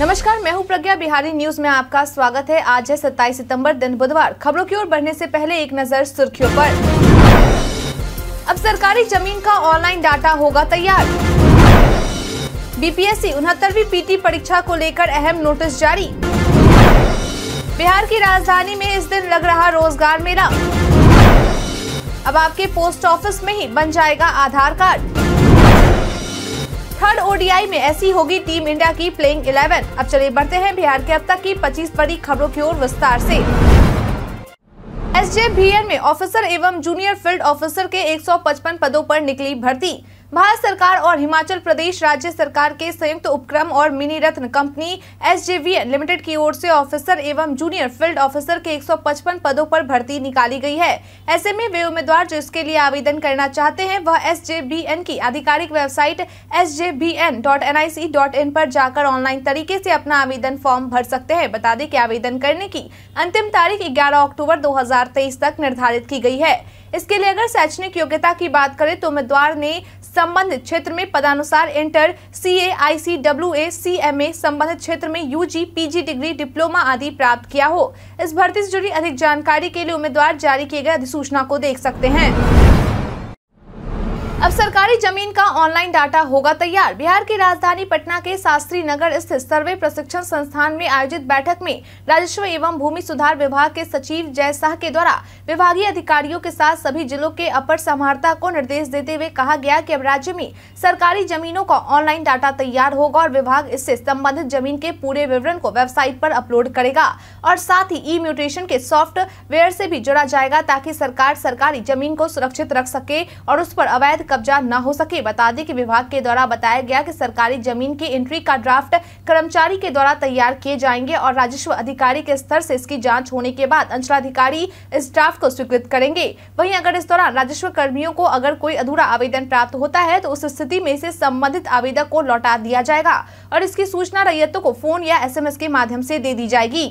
नमस्कार मैं हूं प्रज्ञा बिहारी न्यूज में आपका स्वागत है आज है 27 सितंबर दिन बुधवार खबरों की ओर बढ़ने से पहले एक नजर सुर्खियों पर अब सरकारी जमीन का ऑनलाइन डाटा होगा तैयार बीपीएससी उनहत्तरवी पीटी परीक्षा को लेकर अहम नोटिस जारी बिहार की राजधानी में इस दिन लग रहा रोजगार मेला अब आपके पोस्ट ऑफिस में ही बन जाएगा आधार कार्ड थर्ड ओडीआई में ऐसी होगी टीम इंडिया की प्लेइंग 11। अब चलिए बढ़ते हैं बिहार के अब तक की 25 बड़ी खबरों की ओर विस्तार से। एस में ऑफिसर एवं जूनियर फील्ड ऑफिसर के 155 पदों पर निकली भर्ती भारत सरकार और हिमाचल प्रदेश राज्य सरकार के संयुक्त उपक्रम और मिनी रत्न कंपनी एस लिमिटेड की ओर से ऑफिसर एवं जूनियर फील्ड ऑफिसर के 155 पदों पर भर्ती निकाली गई है ऐसे में वे उम्मीदवार जो इसके लिए आवेदन करना चाहते हैं वह एस की आधिकारिक वेबसाइट एस पर जाकर ऑनलाइन तरीके ऐसी अपना आवेदन फॉर्म भर सकते हैं बता दें की आवेदन करने की अंतिम तारीख ग्यारह अक्टूबर दो तक निर्धारित की गयी है इसके लिए अगर शैक्षणिक योग्यता की बात करें तो उम्मीदवार ने संबंधित क्षेत्र में पदानुसार inter C A I C W A C M A संबंधित क्षेत्र में U G P G degree diploma आदि प्राप्त किया हो इस भर्ती से जुड़ी अधिक जानकारी के लिए उम्मीदवार जारी किए गए अधिसूचना को देख सकते हैं अब सरकारी जमीन का ऑनलाइन डाटा होगा तैयार बिहार की राजधानी पटना के शास्त्री नगर स्थित सर्वे प्रशिक्षण संस्थान में आयोजित बैठक में राजस्व एवं भूमि सुधार विभाग के सचिव जय शाह के द्वारा विभागीय अधिकारियों के साथ सभी जिलों के अपर समाहर्ता को निर्देश देते हुए कहा गया कि अब राज्य में सरकारी जमीनों का ऑनलाइन डाटा तैयार होगा और विभाग इससे संबंधित जमीन के पूरे विवरण को वेबसाइट आरोप अपलोड करेगा और साथ ही ई म्यूटेशन के सॉफ्टवेयर ऐसी भी जुड़ा जाएगा ताकि सरकार सरकारी जमीन को सुरक्षित रख सके और उस पर अवैध कब्जा न हो सके बता दें कि विभाग के द्वारा बताया गया कि सरकारी जमीन की एंट्री का ड्राफ्ट कर्मचारी के द्वारा तैयार किए जाएंगे और राजस्व अधिकारी के स्तर से इसकी जाँच होने के बाद अंचलाधिकारी इस ड्राफ्ट को स्वीकृत करेंगे वहीं अगर इस दौरान राजस्व कर्मियों को अगर कोई अधूरा आवेदन प्राप्त होता है तो उस स्थिति में इसे संबंधित आवेदक को लौटा दिया जाएगा और इसकी सूचना रैयतों को फोन या एस के माध्यम ऐसी दे दी जाएगी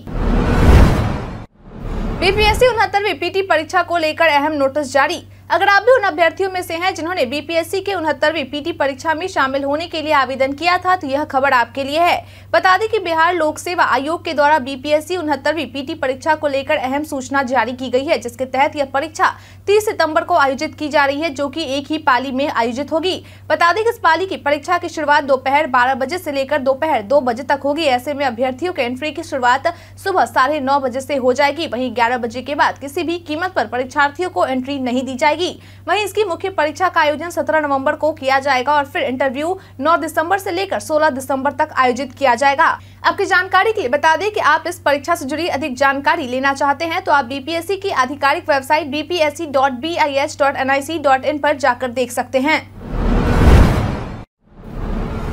बीपीएससी उनहत्तरवी पीटी परीक्षा को लेकर अहम नोटिस जारी अगर आप भी उन अभ्यर्थियों में से हैं जिन्होंने बीपीएससी के उनहत्तरवी पीटी परीक्षा में शामिल होने के लिए आवेदन किया था तो यह खबर आपके लिए है बता दें कि बिहार लोक सेवा आयोग के द्वारा बीपीएससी उनहत्तरवी पीटी परीक्षा को लेकर अहम सूचना जारी की गई है जिसके तहत यह परीक्षा 30 सितंबर को आयोजित की जा रही है जो की एक ही पाली में आयोजित होगी बता दें की इस पाली की परीक्षा की शुरुआत दोपहर बारह बजे ऐसी लेकर दोपहर दो बजे तक होगी ऐसे में अभ्यर्थियों के एंट्री की शुरुआत सुबह साढ़े बजे ऐसी हो जाएगी वही ग्यारह बजे के बाद किसी भी कीमत आरोप परीक्षार्थियों को एंट्री नहीं दी जाएगी रहेगी वहीं इसकी मुख्य परीक्षा का आयोजन सत्रह नवम्बर को किया जाएगा और फिर इंटरव्यू नौ दिसम्बर ऐसी लेकर सोलह दिसम्बर तक आयोजित किया जाएगा आपकी जानकारी के लिए बता दें कि आप इस परीक्षा से जुड़ी अधिक जानकारी लेना चाहते हैं तो आप बीपीएससी की आधिकारिक website dot B I dot N I C dot in पर जाकर देख सकते हैं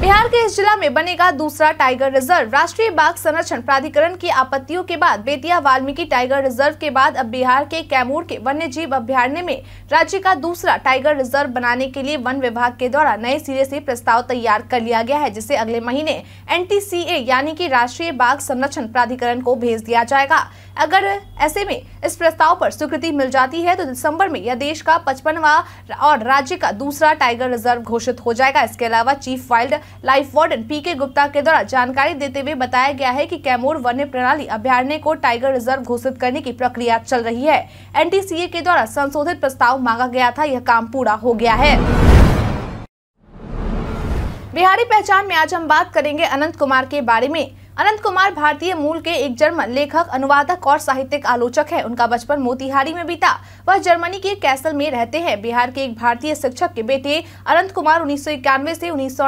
बिहार के इस जिला में बनेगा दूसरा टाइगर रिजर्व राष्ट्रीय बाघ संरक्षण प्राधिकरण की आपत्तियों के बाद बेतिया वाल्मीकि टाइगर रिजर्व के बाद अब बिहार के कैमूर के वन्य जीव अभ्यारण्य में राज्य का दूसरा टाइगर रिजर्व बनाने के लिए वन विभाग के द्वारा नए सिरे से प्रस्ताव तैयार कर लिया गया है जिसे अगले महीने एन यानी की राष्ट्रीय बाघ संरक्षण प्राधिकरण को भेज दिया जाएगा अगर ऐसे में इस प्रस्ताव पर स्वीकृति मिल जाती है तो दिसंबर में यह देश का पचपनवा और राज्य का दूसरा टाइगर रिजर्व घोषित हो जाएगा इसके अलावा chief wildlife warden P K Gupta के द्वारा जानकारी देते हुए बताया गया है कि कैमूर वन्य प्रणाली अभ्यारण्य को टाइगर रिजर्व घोषित करने की प्रक्रिया चल रही है एन के द्वारा संशोधित प्रस्ताव मांगा गया था यह काम पूरा हो गया है बिहारी पहचान में आज हम बात करेंगे अनंत कुमार के बारे में अनंत कुमार भारतीय मूल के एक जर्मन लेखक अनुवादक और साहित्यिक आलोचक है उनका बचपन मोतिहारी में बीता वह जर्मनी के कैसल में रहते हैं बिहार के एक भारतीय शिक्षक के बेटे अनंत कुमार उन्नीस से उन्नीस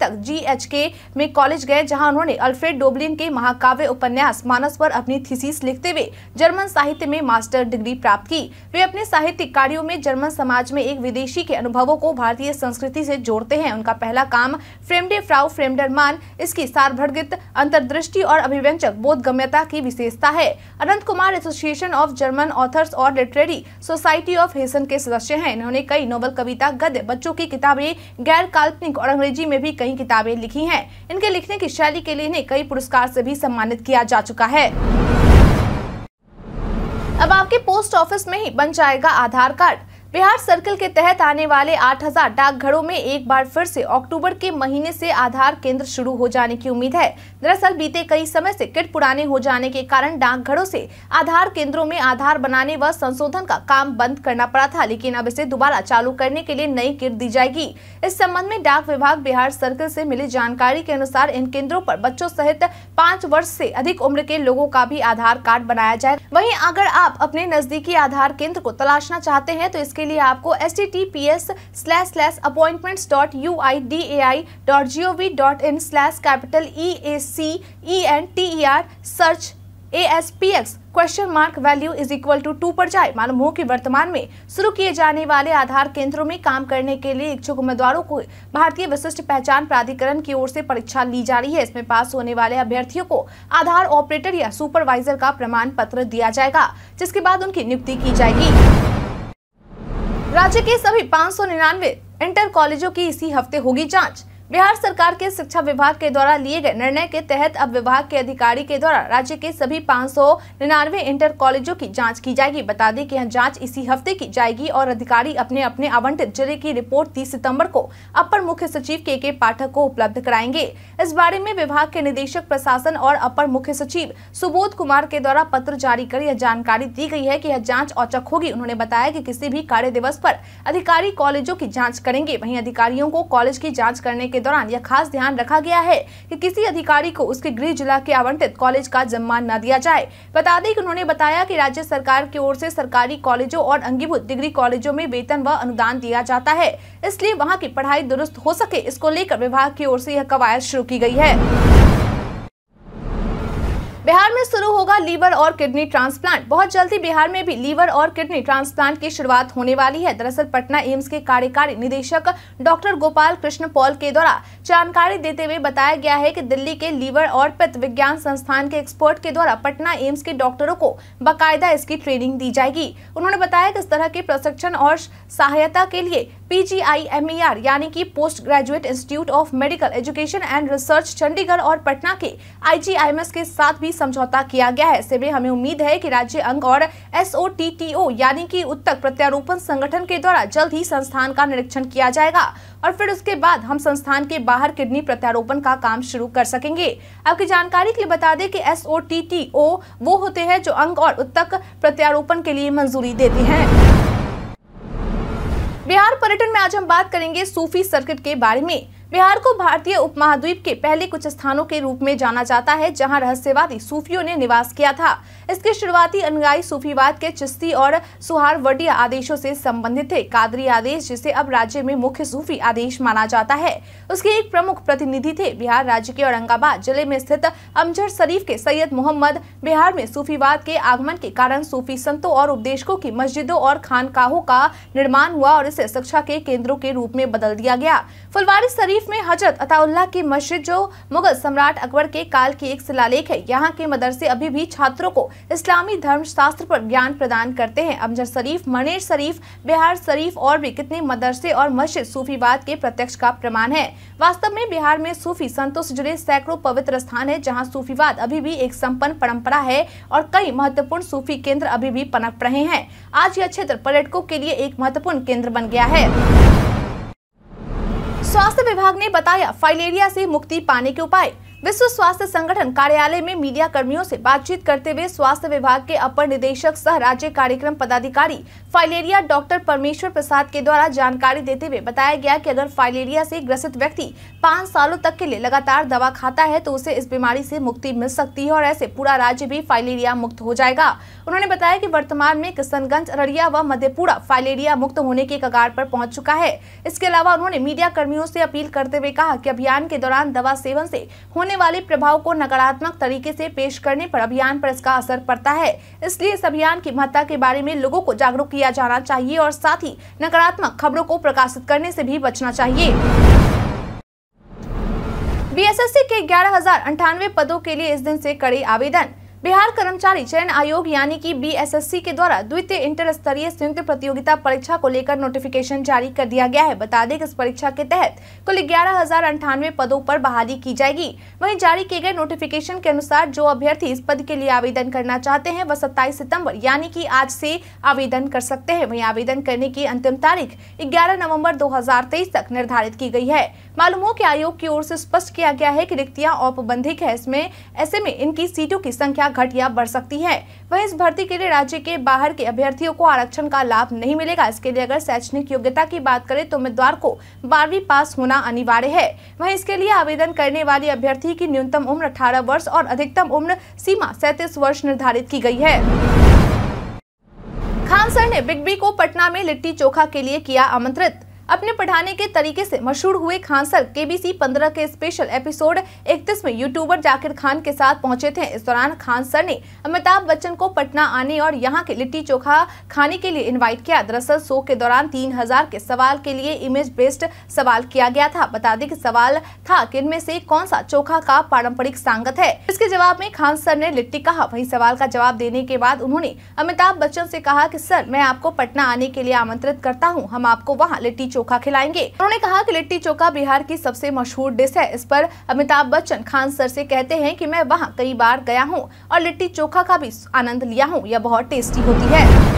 तक जीएचके में कॉलेज गए जहां उन्होंने अल्फ्रेड डोबलिन के महाकाव्य उपन्यास मानस पर अपनी थीसिस लिखते हुए जर्मन साहित्य में मास्टर डिग्री प्राप्त की वे अपने साहित्यिक कार्यो में जर्मन समाज में एक विदेशी के अनुभवों को भारतीय संस्कृति ऐसी जोड़ते हैं उनका पहला काम फ्रेमडे फ्राउ फ्रेमडर मान इसकी सार्वभगित अंतर दृष्टि और अभिव्यंजक बोध गम्यता की विशेषता है Anant Kumar association of German authors और लिटरेरी सोसाइटी ऑफ हेसन के सदस्य हैं इन्होंने कई नोबल कविता गद्य बच्चों की किताबें गैर काल्पनिक और अंग्रेजी में भी कई किताबें लिखी है इनके लिखने की शैली के लिए इन्हें कई पुरस्कार ऐसी भी सम्मानित किया जा चुका है अब आपके पोस्ट ऑफिस में ही बन जाएगा आधार कार्ड बिहार सर्कल के तहत आने वाले 8000 डाकघरों में एक बार फिर से अक्टूबर के महीने से आधार केंद्र शुरू हो जाने की उम्मीद है दरअसल बीते कई समय से किट पुराने हो जाने के कारण डाकघरों से आधार केंद्रों में आधार बनाने व संशोधन का काम बंद करना पड़ा था लेकिन अब इसे दोबारा चालू करने के लिए नई किट दी जाएगी इस संबंध में डाक विभाग बिहार सर्कल ऐसी मिली जानकारी के अनुसार इन केंद्रों आरोप बच्चों सहित पाँच वर्ष ऐसी अधिक उम्र के लोगों का भी आधार कार्ड बनाया जाए वही अगर आप अपने नजदीकी आधार केंद्र को तलाशना चाहते हैं तो इस उसके लिए आपको S T T P S slash slash appointments dot U I D A I dot G O V dot in slash capital E A C E N T E R search A S P X question mark value is equal to two पर जाए मालूम हो कि वर्तमान में शुरू किए जाने वाले आधार केंद्रों में काम करने के लिए इच्छुक उम्मीदवारों को भारतीय विशिष्ट पहचान प्राधिकरण की ओर से परीक्षा ली जा रही है इसमें पास होने वाले अभ्यर्थियों को आधार ऑपरेटर या सुपरवाइजर का प्रमाण पत्र दिया जाएगा जिसके बाद उनकी नियुक्ति की जाएगी राज्य के सभी पाँच इंटर कॉलेजों की इसी हफ्ते होगी जांच बिहार सरकार के शिक्षा विभाग के द्वारा लिए गए निर्णय के तहत अब विभाग के अधिकारी के द्वारा राज्य के सभी पाँच सौ निन्यानवे इंटर कॉलेजों की जांच की जाएगी बता दें कि यह जांच इसी हफ्ते की जाएगी और अधिकारी अपने अपने आवंटित जिले की रिपोर्ट 30 सितंबर को अपर मुख्य सचिव के के पाठक को उपलब्ध कराएंगे इस बारे में विभाग के निदेशक प्रशासन और अपर मुख्य सचिव सुबोध कुमार के द्वारा पत्र जारी कर यह जानकारी दी गयी है की यह जाँच औचक होगी उन्होंने बताया की किसी भी कार्य दिवस आरोप अधिकारी कॉलेजों की जाँच करेंगे वही अधिकारियों को कॉलेज की जाँच करने के के दौरान यह खास ध्यान रखा गया है कि किसी अधिकारी को उसके गृह जिला के आवंटित कॉलेज का जम्मान न दिया जाए बता दें कि उन्होंने बताया कि राज्य सरकार की ओर से सरकारी कॉलेजों और अंगीभूत डिग्री कॉलेजों में वेतन व अनुदान दिया जाता है इसलिए वहाँ की पढ़ाई दुरुस्त हो सके इसको लेकर विभाग की ओर ऐसी यह कवायद शुरू की गयी है बिहार में शुरू होगा लीवर और किडनी ट्रांसप्लांट बहुत जल्दी बिहार में भी लीवर और किडनी ट्रांसप्लांट की शुरुआत होने वाली है दरअसल पटना एम्स के कार्यकारी निदेशक डॉक्टर गोपाल कृष्ण पॉल के द्वारा जानकारी देते हुए बताया गया है कि दिल्ली के लीवर और पित्त विज्ञान संस्थान के एक्सपर्ट के द्वारा पटना एम्स के डॉक्टरों को बाकायदा इसकी ट्रेनिंग दी जाएगी उन्होंने बताया कि इस तरह के प्रशिक्षण और सहायता के लिए पीजीआईएमईआर e यानी कि post graduate institute of medical education and research Chandigarh और पटना के आईजीआईएमएस के साथ भी समझौता किया गया है ऐसे में हमें उम्मीद है कि राज्य अंग और एसओटीटीओ यानी कि उत्तक प्रत्यारोपण संगठन के द्वारा जल्द ही संस्थान का निरीक्षण किया जाएगा और फिर उसके बाद हम संस्थान के बाहर किडनी प्रत्यारोपण का काम शुरू कर सकेंगे आपकी जानकारी के लिए बता दें कि एस वो होते हैं जो अंग और उत्तक प्रत्यारोपण के लिए मंजूरी देते हैं बिहार पर्यटन में आज हम बात करेंगे सूफी सर्किट के बारे में बिहार को भारतीय उपमहाद्वीप के पहले कुछ स्थानों के रूप में जाना जाता है जहां रहस्यवादी सूफियों ने निवास किया था इसके शुरुआती अनुयायी सूफीवाद के चिश्ती और सुहार सुहारवर्डीय आदेशों से संबंधित थे कादरी आदेश जिसे अब राज्य में मुख्य सूफी आदेश माना जाता है उसके एक प्रमुख प्रतिनिधि थे बिहार राज्य के औरंगाबाद जिले में स्थित अमजर शरीफ के सैयद मोहम्मद बिहार में सूफीवाद के आगमन के कारण सूफी संतों और उपदेशकों की मस्जिदों और खानकाहों का निर्माण हुआ और इसे शिक्षा के केंद्रों के रूप में बदल दिया गया फुलवारी शरीफ शरीफ में हजरत अताउल्ला की मस्जिद जो मुगल सम्राट अकबर के काल की एक शिलालेख है यहाँ के मदरसे अभी भी छात्रों को इस्लामी धर्म शास्त्र पर ज्ञान प्रदान करते हैं अमजर शरीफ मनेर शरीफ बिहार शरीफ और भी कितने मदरसे और मस्जिद सूफीवाद के प्रत्यक्ष का प्रमाण है वास्तव में बिहार में सूफी संतों से जुड़े सैकड़ों पवित्र स्थान है जहाँ सूफीवाद अभी भी एक सम्पन्न परम्परा है और कई महत्वपूर्ण सूफी केंद्र अभी भी पनप रहे हैं आज यह क्षेत्र पर्यटकों के लिए एक महत्वपूर्ण केंद्र बन गया है स्वास्थ्य विभाग ने बताया फाइलेरिया से मुक्ति पाने के उपाय विश्व स्वास्थ्य संगठन कार्यालय में मीडिया कर्मियों से बातचीत करते हुए स्वास्थ्य विभाग के अपर निदेशक सह राज्य कार्यक्रम पदाधिकारी फाइलेरिया डॉक्टर परमेश्वर प्रसाद के द्वारा जानकारी देते हुए बताया गया कि अगर फाइलेरिया से ग्रसित व्यक्ति पाँच सालों तक के लिए लगातार दवा खाता है तो उसे इस बीमारी ऐसी मुक्ति मिल सकती है और ऐसे पूरा राज्य भी फाइलेरिया मुक्त हो जाएगा उन्होंने बताया की वर्तमान में किशनगंज अररिया व मधेपुरा फाइलेरिया मुक्त होने के कगार आरोप पहुँच चुका है इसके अलावा उन्होंने मीडिया कर्मियों ऐसी अपील करते हुए कहा की अभियान के दौरान दवा सेवन ऐसी होने वाले प्रभाव को नकारात्मक तरीके से पेश करने पर अभियान पर इसका असर पड़ता है इसलिए इस अभियान की महत्ता के बारे में लोगों को जागरूक किया जाना चाहिए और साथ ही नकारात्मक खबरों को प्रकाशित करने से भी बचना चाहिए बीएसएससी के ग्यारह पदों के लिए इस दिन से कड़े आवेदन बिहार कर्मचारी चयन आयोग यानी कि बीएसएससी के द्वारा द्वितीय इंटर स्तरीय संयुक्त प्रतियोगिता परीक्षा को लेकर नोटिफिकेशन जारी कर दिया गया है बता दें कि इस परीक्षा के तहत कुल ग्यारह हजार अंठानवे पदों पर बहाली की जाएगी वहीं जारी किए गए नोटिफिकेशन के अनुसार जो अभ्यर्थी इस पद के लिए आवेदन करना चाहते हैं वह सत्ताईस सितम्बर यानी की आज ऐसी आवेदन कर सकते हैं वही आवेदन करने की अंतिम तारीख ग्यारह नवम्बर दो तक निर्धारित की गयी है मालूम हो कि आयोग की ओर से स्पष्ट किया गया है कि रिक्तियां औपबंधिक है इसमें ऐसे में इनकी सीटों की संख्या घट या बढ़ सकती है वहीं इस भर्ती के लिए राज्य के बाहर के अभ्यर्थियों को आरक्षण का लाभ नहीं मिलेगा इसके लिए अगर शैक्षणिक योग्यता की बात करें तो उम्मीदवार को बारहवीं पास होना अनिवार्य है वही इसके लिए आवेदन करने वाले अभ्यर्थी की न्यूनतम उम्र अठारह वर्ष और अधिकतम उम्र सीमा सैतीस वर्ष निर्धारित की गयी है खान सर ने बिग बी को पटना में लिट्टी चोखा के लिए किया आमंत्रित अपने पढ़ाने के तरीके से मशहूर हुए खान सर केबीसी 15 के स्पेशल एपिसोड 31 में यूट्यूबर जाकिर खान के साथ पहुंचे थे इस दौरान खान सर ने अमिताभ बच्चन को पटना आने और यहाँ के लिट्टी चोखा खाने के लिए इन्वाइट किया दरअसल शो के दौरान तीन हजार के सवाल के लिए इमेज बेस्ड सवाल किया गया था बता दें कि सवाल था कि इनमें से कौन सा चोखा का पारंपरिक सांगत है इसके जवाब में खान सर ने लिट्टी कहा वही सवाल का जवाब देने के बाद उन्होंने अमिताभ बच्चन ऐसी कहा की सर मैं आपको पटना आने के लिए आमंत्रित करता हूँ हम आपको वहाँ लिट्टी चोखा खिलाएंगे उन्होंने कहा की लिट्टी चोखा बिहार की सबसे मशहूर डिश है इस पर अमिताभ बच्चन खान सर से कहते हैं की मैं वहाँ कई बार गया हूँ और लिट्टी चोखा का भी आनंद लिया हूँ यह बहुत टेस्टी होती है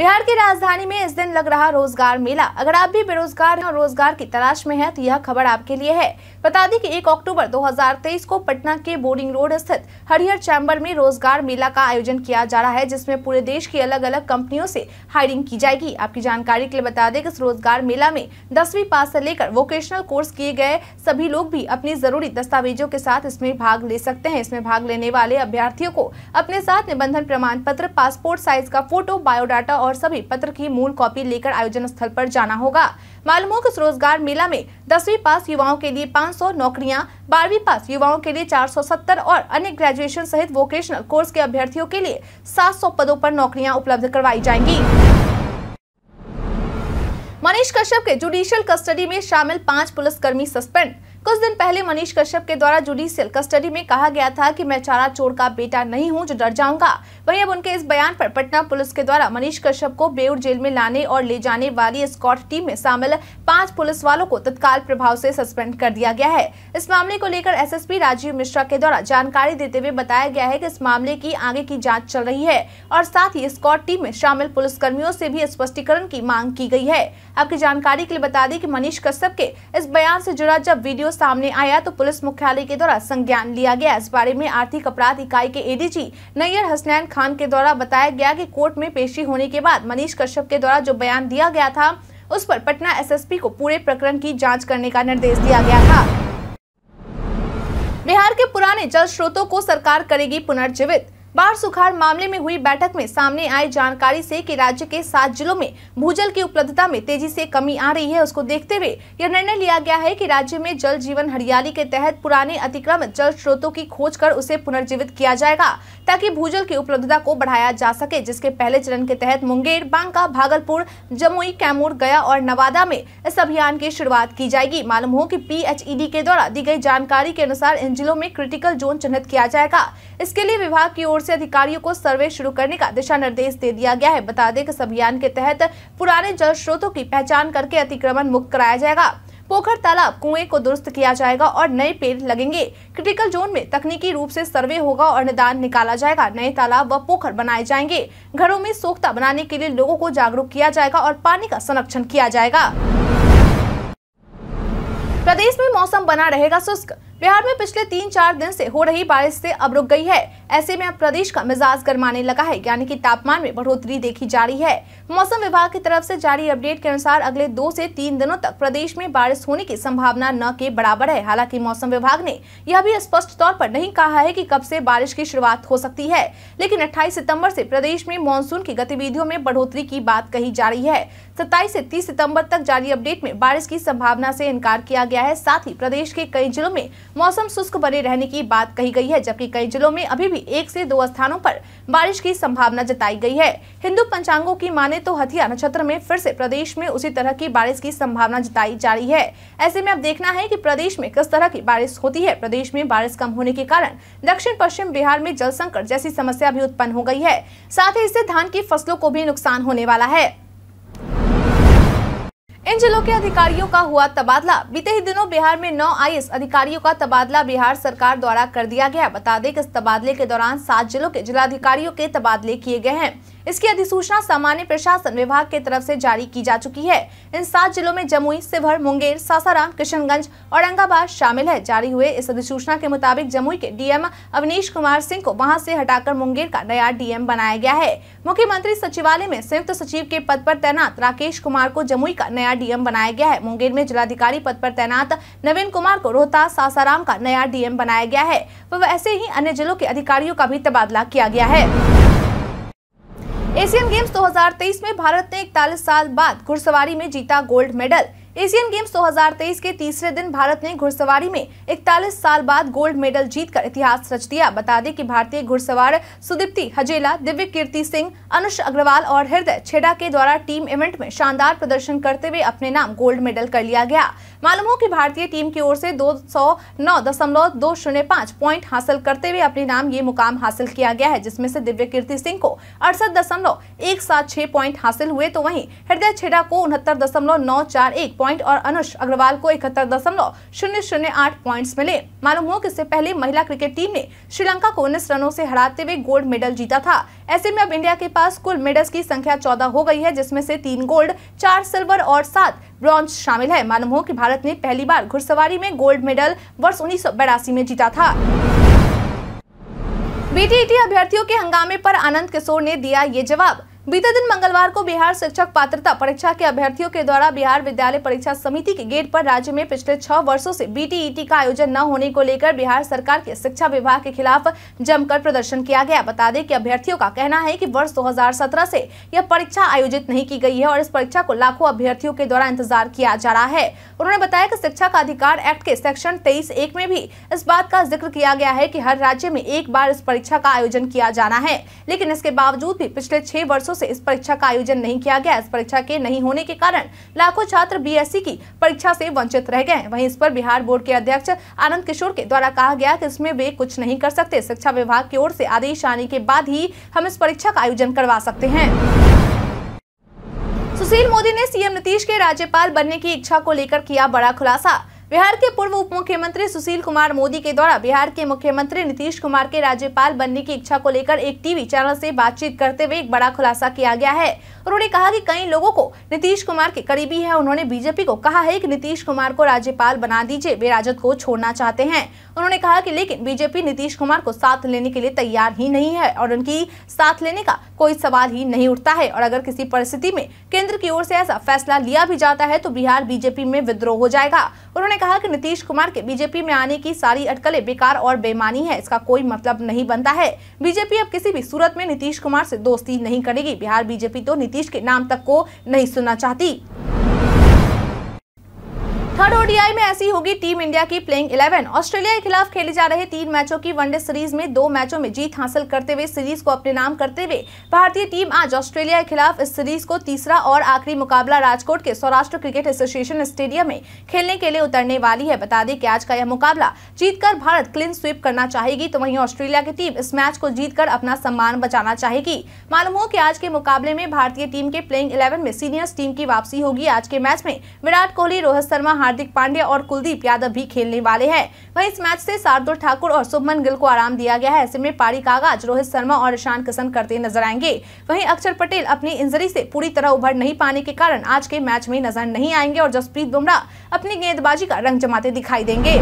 बिहार की राजधानी में इस दिन लग रहा रोजगार मेला अगर आप भी बेरोजगार और रोजगार की तलाश में हैं तो यह खबर आपके लिए है बता दें कि 1 अक्टूबर 2023 को पटना के बोर्डिंग रोड स्थित हरिहर चैम्बर में रोजगार मेला का आयोजन किया जा रहा है जिसमें पूरे देश की अलग अलग कंपनियों से हायरिंग की जाएगी आपकी जानकारी के लिए बता दें कि इस रोजगार मेला में दसवीं पास से लेकर वोकेशनल कोर्स किए गए सभी लोग भी अपनी जरूरी दस्तावेजों के साथ इसमें भाग ले सकते हैं इसमें भाग लेने वाले अभ्यार्थियों को अपने साथ निबंधन प्रमाण पत्र पासपोर्ट साइज का फोटो बायोडाटा और और सभी पत्र की मूल कॉपी लेकर आयोजन स्थल पर जाना होगा मालूम हो रोजगार मेला में दसवीं पास युवाओं के लिए 500 नौकरियाँ बारहवीं पास युवाओं के लिए 470 और अन्य ग्रेजुएशन सहित वोकेशनल कोर्स के अभ्यर्थियों के लिए 700 पदों पर नौकरियाँ उपलब्ध करवाई जाएंगी मनीष कश्यप के जुडिशियल कस्टडी में शामिल पांच पुलिसकर्मी सस्पेंड कुछ दिन पहले मनीष कश्यप के द्वारा जुडिशियल कस्टडी में कहा गया था कि मैं चारा चोर का बेटा नहीं हूं जो डर जाऊंगा वहीं अब उनके इस बयान पर पटना पुलिस के द्वारा मनीष कश्यप को बेउर जेल में लाने और ले जाने वाली स्कॉट टीम में शामिल पांच पुलिस वालों को तत्काल प्रभाव से सस्पेंड कर दिया गया है इस मामले को लेकर एस राजीव मिश्रा के द्वारा जानकारी देते हुए बताया गया है की इस मामले की आगे की जाँच चल रही है और साथ ही स्कॉट टीम में शामिल पुलिस कर्मियों ऐसी भी स्पष्टीकरण की मांग की गयी है आपकी जानकारी के लिए बता दें की मनीष कश्यप के इस बयान ऐसी जुड़ा जब वीडियो वीडियो सामने आया तो पुलिस मुख्यालय के द्वारा संज्ञान लिया गया इस बारे में आर्थिक अपराध इकाई के एडीजी नैयर हसनैन खान के द्वारा बताया गया कि कोर्ट में पेशी होने के बाद मनीष कश्यप के द्वारा जो बयान दिया गया था उस पर पटना एसएसपी को पूरे प्रकरण की जाँच करने का निर्देश दिया गया था बिहार के पुराने जल स्रोतों को सरकार करेगी पुनर्जीवित बाढ़ सुखाड़ मामले में हुई बैठक में सामने आई जानकारी से कि राज्य के सात जिलों में भूजल की उपलब्धता में तेजी से कमी आ रही है उसको देखते हुए यह निर्णय लिया गया है कि राज्य में जल जीवन हरियाली के तहत पुराने अतिक्रमित जल स्रोतों की खोज कर उसे पुनर्जीवित किया जाएगा ताकि भूजल की उपलब्धता को बढ़ाया जा सके जिसके पहले चरण के तहत मुंगेर बांका भागलपुर जमुई कैमूर गया और नवादा में इस अभियान की शुरुआत की जाएगी मालूम हो की पी के द्वारा दी गई जानकारी के अनुसार इन जिलों में क्रिटिकल जोन चिन्हित किया जाएगा इसके लिए विभाग की ओर ओर से अधिकारियों को सर्वे शुरू करने का दिशा निर्देश दे दिया गया है बता दें कि इस अभियान के तहत पुराने जल स्रोतों की पहचान करके अतिक्रमण मुक्त कराया जाएगा पोखर तालाब कुएं को दुरुस्त किया जाएगा और नए पेड़ लगेंगे क्रिटिकल जोन में तकनीकी रूप से सर्वे होगा और निदान निकाला जाएगा नए तालाब व पोखर बनाए जाएंगे घरों में सोखता बनाने के लिए लोगों को जागरूक किया जाएगा और पानी का संरक्षण किया जाएगा प्रदेश में मौसम बना रहेगा शुष्क बिहार में पिछले तीन चार दिन से हो रही बारिश से अब रुक गई है ऐसे में अब प्रदेश का मिजाज गर्माने लगा है यानी कि तापमान में बढ़ोतरी देखी जा रही है मौसम विभाग की तरफ से जारी अपडेट के अनुसार अगले दो से तीन दिनों तक प्रदेश में बारिश होने की संभावना न के बराबर है हालांकि मौसम विभाग ने यह भी स्पष्ट तौर पर नहीं कहा है की कब से बारिश की शुरुआत हो सकती है लेकिन अट्ठाईस सितम्बर ऐसी प्रदेश में मानसून की गतिविधियों में बढ़ोतरी की बात कही जा रही है सत्ताईस ऐसी तीस सितम्बर तक जारी अपडेट में बारिश की संभावना ऐसी इनकार किया गया है साथ ही प्रदेश के कई जिलों में मौसम शुष्क बने रहने की बात कही गई है जबकि कई जिलों में अभी भी एक से दो स्थानों पर बारिश की संभावना जताई गई है हिंदू पंचांगों की माने तो हथिया नक्षत्र में फिर से प्रदेश में उसी तरह की बारिश की संभावना जताई जा रही है ऐसे में अब देखना है की प्रदेश में किस तरह की बारिश होती है प्रदेश में बारिश कम होने के कारण दक्षिण पश्चिम बिहार में जल संकट जैसी समस्या भी उत्पन्न हो गई है साथ ही इससे धान की फसलों को भी नुकसान होने वाला है इन जिलों के अधिकारियों का हुआ तबादला बीते ही दिनों बिहार में नौ आई अधिकारियों का तबादला बिहार सरकार द्वारा कर दिया गया बता दें कि इस तबादले के दौरान सात जिलों के जिलाधिकारियों के तबादले किए गए हैं इसकी अधिसूचना सामान्य प्रशासन विभाग के तरफ से जारी की जा चुकी है इन सात जिलों में जमुई सिवर मुंगेर सासाराम किशनगंज औरंगाबाद शामिल है जारी हुए इस अधिसूचना के मुताबिक जमुई के डीएम अवनीश कुमार सिंह को वहां से हटाकर मुंगेर का नया डीएम बनाया गया है मुख्यमंत्री सचिवालय में संयुक्त सचिव के पद पर तैनात राकेश कुमार को जमुई का नया डीएम बनाया गया है मुंगेर में जिलाधिकारी पद पर तैनात नवीन कुमार को रोहतास सासाराम का नया डीएम बनाया गया है व ऐसे ही अन्य जिलों के अधिकारियों का भी तबादला किया गया है एशियन गेम्स 2023 में भारत ने इकतालीस साल बाद घुड़सवारी में जीता गोल्ड मेडल एशियन गेम्स 2023 के तीसरे दिन भारत ने घुड़सवारी में 41 साल बाद गोल्ड मेडल जीतकर इतिहास रच दिया बता दें कि भारतीय घुड़सवार सुदीप्ति हजेला दिव्य कीर्ति सिंह अनुष अग्रवाल और हृदय छेड़ा के द्वारा टीम इवेंट में शानदार प्रदर्शन करते हुए अपने नाम गोल्ड मेडल कर लिया गया मालूम हो कि भारतीय टीम की ओर से दो पॉइंट हासिल करते हुए अपने नाम ये मुकाम हासिल किया गया है जिसमें से दिव्य कीर्ति सिंह को अड़सठ दशमलव एक सात छह पॉइंट हासिल हुए तो वहीं हृदय छेड़ा को उनहत्तर दशमलव नौ चार एक पॉइंट और अनुष अग्रवाल को इकहत्तर दशमलव शून्य शून्य आठ मिले मालूम हो कि इससे पहले महिला क्रिकेट टीम ने श्रीलंका को उन्नीस रनों से हराते हुए गोल्ड मेडल जीता था ऐसे में अब इंडिया के पास कुल मेडल्स की संख्या चौदह हो गई है जिसमें से तीन गोल्ड चार सिल्वर और सात ब्रॉन्ज शामिल है मालूम हो कि भारत ने पहली बार घुड़सवारी में गोल्ड मेडल वर्ष उन्नीस में जीता था बीटीईटी अभ्यर्थियों के हंगामे पर आनंद किशोर ने दिया ये जवाब बीते दिन मंगलवार को बिहार शिक्षक पात्रता परीक्षा के अभ्यर्थियों के द्वारा बिहार विद्यालय परीक्षा समिति के गेट पर राज्य में पिछले छह वर्षों से बीटीईटी e का आयोजन न होने को लेकर बिहार सरकार के शिक्षा विभाग के खिलाफ जमकर प्रदर्शन किया गया बता दें कि अभ्यर्थियों का कहना है कि वर्ष 2017 से यह परीक्षा आयोजित नहीं की गई है और इस परीक्षा को लाखों अभ्यर्थियों के द्वारा इंतजार किया जा रहा है उन्होंने बताया की शिक्षा का अधिकार एक्ट के सेक्शन तेईस एक में भी इस बात का जिक्र किया गया है की हर राज्य में एक बार इस परीक्षा का आयोजन किया जाना है लेकिन इसके बावजूद भी पिछले छह वर्षो वर्षों से इस परीक्षा का आयोजन नहीं किया गया इस परीक्षा के नहीं होने के कारण लाखों छात्र बीएससी की परीक्षा से वंचित रह गए वहीं इस पर बिहार बोर्ड के अध्यक्ष आनंद किशोर के द्वारा कहा गया कि इसमें वे कुछ नहीं कर सकते शिक्षा विभाग की ओर से आदेश आने के बाद ही हम इस परीक्षा का आयोजन करवा सकते हैं सुशील मोदी ने सीएम नीतीश के राज्यपाल बनने की इच्छा को लेकर किया बड़ा खुलासा बिहार के पूर्व उप मुख्यमंत्री सुशील कुमार मोदी के द्वारा बिहार के मुख्यमंत्री नीतीश कुमार के राज्यपाल बनने की इच्छा को लेकर एक टीवी चैनल से बातचीत करते हुए एक बड़ा खुलासा किया गया है उन्होंने कहा कि कई लोगों को नीतीश कुमार के करीबी है उन्होंने बीजेपी को कहा है कि नीतीश कुमार को राज्यपाल बना दीजिए वे राजद को छोड़ना चाहते हैं उन्होंने कहा कि लेकिन बीजेपी नीतीश कुमार को साथ लेने के लिए तैयार ही नहीं है और उनकी साथ लेने का कोई सवाल ही नहीं उठता है और अगर किसी परिस्थिति में केंद्र की ओर से ऐसा फैसला लिया भी जाता है तो बिहार बीजेपी में विद्रोह हो जाएगा उन्होंने कहा कि नीतीश कुमार के बीजेपी में आने की सारी अटकलें बेकार और बेमानी है इसका कोई मतलब नहीं बनता है बीजेपी अब किसी भी सूरत में नीतीश कुमार से दोस्ती नहीं करेगी बिहार बीजेपी तो नीतीश के नाम तक को नहीं सुनना चाहती थर्ड ओडीआई में ऐसी होगी टीम इंडिया की प्लेइंग 11 ऑस्ट्रेलिया के खिलाफ खेले जा रहे तीन मैचों की वनडे सीरीज में दो मैचों में जीत हासिल करते हुए सीरीज को अपने नाम करते हुए भारतीय टीम आज ऑस्ट्रेलिया के खिलाफ इस सीरीज को तीसरा और आखिरी मुकाबला राजकोट के सौराष्ट्र क्रिकेट एसोसिएशन स्टेडियम में खेलने के लिए उतरने वाली है बता दें की आज का यह मुकाबला जीत भारत क्लीन स्वीप करना चाहेगी तो वही ऑस्ट्रेलिया की टीम इस मैच को जीत अपना सम्मान बचाना चाहेगी मालूम हो की आज के मुकाबले में भारतीय टीम के प्लेइंग इलेवन में सीनियर्स टीम की वापसी होगी आज के मैच में विराट कोहली रोहित शर्मा हार्दिक पांड्या और कुलदीप यादव भी खेलने वाले हैं वहीं इस मैच से शार्दुल ठाकुर और सुभमन गिल को आराम दिया गया है ऐसे में पारी का आगाज रोहित शर्मा और ईशान किशन करते नजर आएंगे वहीं अक्षर पटेल अपनी इंजरी से पूरी तरह उभर नहीं पाने के कारण आज के मैच में नजर नहीं आएंगे और जसप्रीत बुमराह अपनी गेंदबाजी का रंग जमाते दिखाई देंगे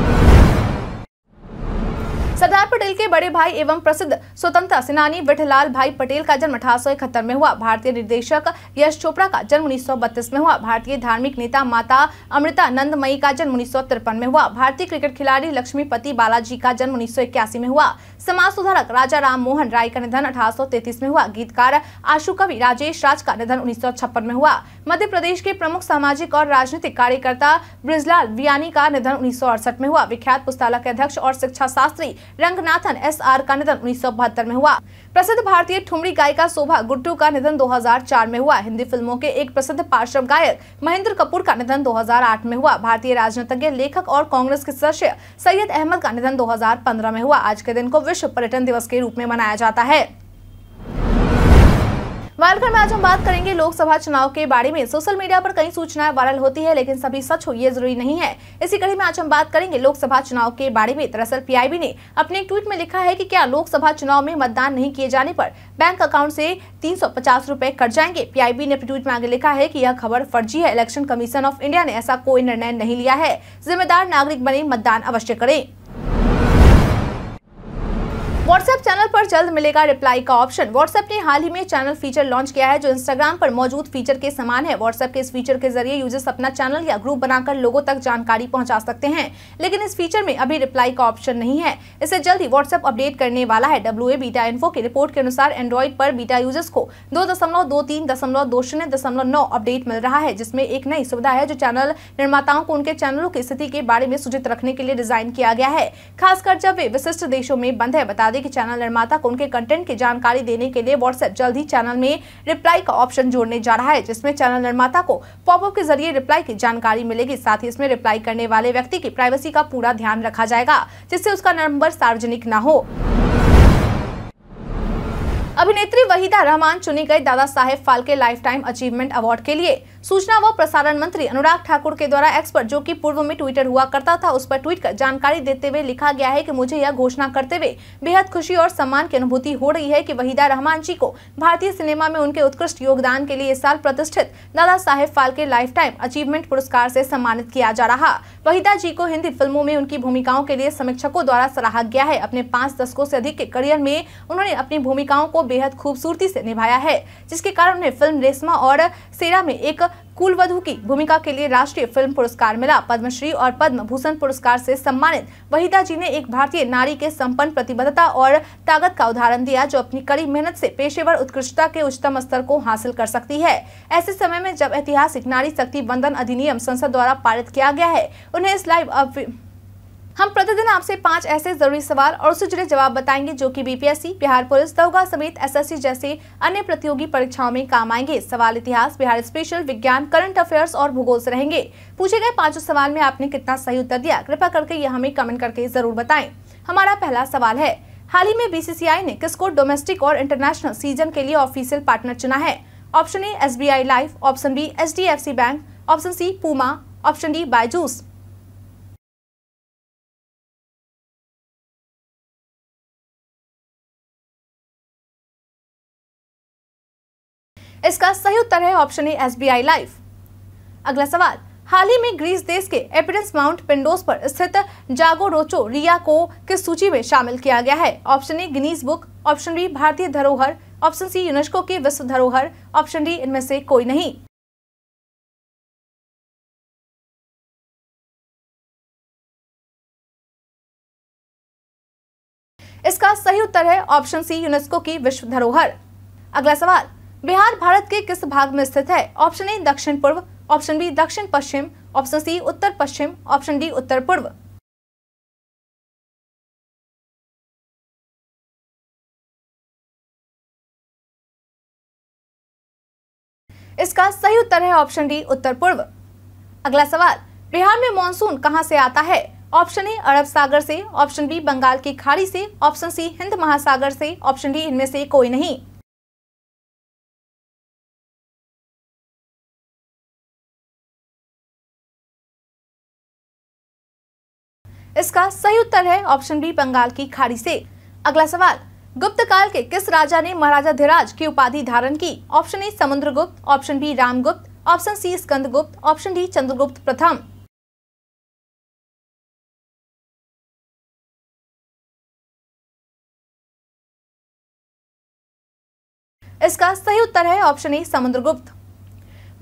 सरदार पटेल के बड़े भाई एवं प्रसिद्ध स्वतंत्रता सेनानी विठलाल भाई पटेल का जन्म अठारह में हुआ भारतीय निर्देशक यश चोपड़ा का जन्म उन्नीस में हुआ भारतीय धार्मिक नेता माता अमृता नंदमयी का जन्म उन्नीस में हुआ भारतीय क्रिकेट खिलाड़ी लक्ष्मीपति बालाजी का जन्म उन्नीस में हुआ समाज सुधारक राजा राम मोहन राय का निधन अठारह में हुआ गीतकार आशु कवि राजेश राज का निधन उन्नीस में हुआ मध्य प्रदेश के प्रमुख सामाजिक और राजनीतिक कार्यकर्ता ब्रिजलाल वियानी का निधन उन्नीस में हुआ विख्यात पुस्तकालय के अध्यक्ष और शिक्षा शास्त्री रंगनाथन एस आर का निधन उन्नीस में हुआ प्रसिद्ध भारतीय ठुमरी गायिका शोभा गुड्डू का निधन 2004 में हुआ हिंदी फिल्मों के एक प्रसिद्ध पार्श्व गायक महेंद्र कपूर का निधन 2008 में हुआ भारतीय राजनीतिज्ञ लेखक और कांग्रेस के सदस्य सैयद अहमद का निधन 2015 में हुआ आज के दिन को विश्व पर्यटन दिवस के रूप में मनाया जाता है वालकर में आज हम बात करेंगे लोकसभा चुनाव के बारे में सोशल मीडिया पर कई सूचनाएं वायरल होती है लेकिन सभी सच हो ये जरूरी नहीं है इसी कड़ी में आज हम बात करेंगे लोकसभा चुनाव के बारे में दरअसल पीआईबी ने अपने एक ट्वीट में लिखा है कि क्या लोकसभा चुनाव में मतदान नहीं किए जाने पर बैंक अकाउंट से तीन सौ कट जाएंगे पी ने ट्वीट में आगे लिखा है की यह खबर फर्जी है इलेक्शन कमीशन ऑफ इंडिया ने ऐसा कोई निर्णय नहीं लिया है जिम्मेदार नागरिक बने मतदान अवश्य करें व्हाट्सएप चैनल पर जल्द मिलेगा रिप्लाई का ऑप्शन व्हाट्सएप ने हाल ही में चैनल फीचर लॉन्च किया है जो इंस्टाग्राम पर मौजूद फीचर के समान है व्हाट्सएप के इस फीचर के जरिए यूजर्स अपना चैनल या ग्रुप बनाकर लोगों तक जानकारी पहुंचा सकते हैं लेकिन इस फीचर में अभी रिप्लाई का ऑप्शन नहीं है इसे जल्द ही व्हाट्सएप अपडेट करने वाला है डब्ल्यू बीटा इन्फो की रिपोर्ट के अनुसार एंड्रॉइड पर बीटा यूजर्स को दो दशमलव दो तीन दशमलव दो शून्य दशमलव नौ अपडेट मिल रहा है जिसमें एक नई सुविधा है जो चैनल निर्माताओं को उनके चैनलों की स्थिति के बारे में सूचित रखने के लिए डिजाइन किया गया है खासकर जब वे विशिष्ट देशों में बंद है बता दें दें कि चैनल निर्माता को उनके कंटेंट की जानकारी देने के लिए व्हाट्सएप जल्द ही चैनल में रिप्लाई का ऑप्शन जोड़ने जा रहा है जिसमें चैनल निर्माता को पॉपअप के जरिए रिप्लाई की जानकारी मिलेगी साथ ही इसमें रिप्लाई करने वाले व्यक्ति की प्राइवेसी का पूरा ध्यान रखा जाएगा जिससे उसका नंबर सार्वजनिक न हो अभिनेत्री वहीदा रहमान चुनी गई Dada Saheb Phalke lifetime achievement award के लिए सूचना व प्रसारण मंत्री अनुराग ठाकुर के द्वारा एक्सपर्ट जो कि पूर्व में ट्विटर हुआ करता था उस पर ट्वीट कर जानकारी देते हुए लिखा गया है कि मुझे यह घोषणा करते हुए बेहद खुशी और सम्मान की अनुभूति हो रही है की वहीदा रहमान जी को भारतीय सिनेमा में उनके उत्कृष्ट योगदान के लिए इस साल प्रतिष्ठित Dada Saheb Phalke lifetime achievement पुरस्कार ऐसी सम्मानित किया जा रहा वहीदा जी को हिंदी फिल्मों में उनकी भूमिकाओं के लिए समीक्षकों द्वारा सराहा गया है अपने पाँच दशकों ऐसी अधिक के करियर में उन्होंने अपनी भूमिकाओं को बेहद खूबसूरती से निभाया है जिसके कारण उन्हें फिल्म रेशमा और सेरा में एक कुलवधु की भूमिका के लिए राष्ट्रीय फिल्म पुरस्कार मिला पद्मश्री और पद्म भूषण पुरस्कार से सम्मानित वहीदा जी ने एक भारतीय नारी के संपन्न प्रतिबद्धता और ताकत का उदाहरण दिया जो अपनी कड़ी मेहनत से पेशेवर उत्कृष्टता के उच्चतम स्तर को हासिल कर सकती है ऐसे समय में जब ऐतिहासिक नारी शक्ति बंधन अधिनियम संसद द्वारा पारित किया गया है उन्हें इस लाइव हम प्रतिदिन आपसे पांच ऐसे जरूरी सवाल और उससे जुड़े जवाब बताएंगे जो कि बीपीएससी बिहार पुलिस दौगा समेत एसएससी जैसे अन्य प्रतियोगी परीक्षाओं में काम आएंगे सवाल इतिहास बिहार स्पेशल विज्ञान करंट अफेयर्स और भूगोल से रहेंगे पूछे गए पांचों सवाल में आपने कितना सही उत्तर दिया कृपा करके ये हमें कमेंट करके जरूर बताए हमारा पहला सवाल है हाल ही में बीसीसीआई ने किसको डोमेस्टिक और इंटरनेशनल सीजन के लिए ऑफिसियल पार्टनर चुना है option A S B I life option B H D F C bank option C Puma option D Byju's इसका सही उत्तर है option A S B I life अगला सवाल हाल ही में ग्रीस देश के एपिडेंस माउंट पिंडोस पर स्थित जागो रोचो रिया को किस सूची में शामिल किया गया है option A Guinness book option B भारतीय धरोहर ऑप्शन सी यूनेस्को के विश्व धरोहर ऑप्शन डी इनमें से कोई नहीं इसका सही उत्तर है ऑप्शन सी यूनेस्को की विश्व धरोहर अगला सवाल बिहार भारत के किस भाग में स्थित है ऑप्शन ए दक्षिण पूर्व ऑप्शन बी दक्षिण पश्चिम ऑप्शन सी उत्तर पश्चिम ऑप्शन डी उत्तर पूर्व इसका सही उत्तर है ऑप्शन डी उत्तर पूर्व अगला सवाल बिहार में मानसून कहां से आता है ऑप्शन ए अरब सागर से ऑप्शन बी बंगाल की खाड़ी से ऑप्शन सी हिंद महासागर से ऑप्शन डी इनमें से कोई नहीं इसका सही उत्तर है ऑप्शन बी बंगाल की खाड़ी से अगला सवाल गुप्त काल के किस राजा ने महाराजा धीराज की उपाधि धारण की option A Samudragupta option B Ramagupta option C Skandagupta option D Chandragupta प्रथम इसका सही उत्तर है ऑप्शन ए समुद्रगुप्त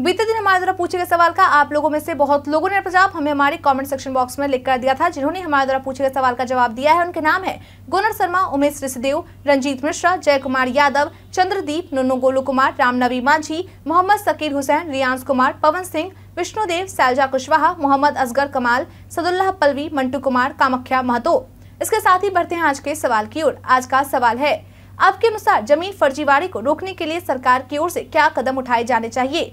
बीते दिन हमारे द्वारा पूछे गए सवाल का आप लोगों में से बहुत लोगों ने जवाब हमें हमारे कमेंट सेक्शन बॉक्स में लिख कर दिया था जिन्होंने हमारे द्वारा पूछे गए सवाल का जवाब दिया है उनके नाम है गुनर शर्मा उमेश ऋषिदेव रंजीत मिश्रा जय कुमार यादव चंद्रदीप नुनू गोलू कुमार रामनवी मांझी मोहम्मद सकीर हुसैन रियांस कुमार पवन सिंह विष्णुदेव सैलजा कुशवाहा मोहम्मद असगर कमाल सदुल्लाह पलवी मंटू कुमार कामख्या महतो इसके साथ ही बढ़ते हैं आज के सवाल की ओर आज का सवाल है आपके अनुसार जमीन फर्जीवाड़ी को रोकने के लिए सरकार की ओर से क्या कदम उठाए जाने चाहिए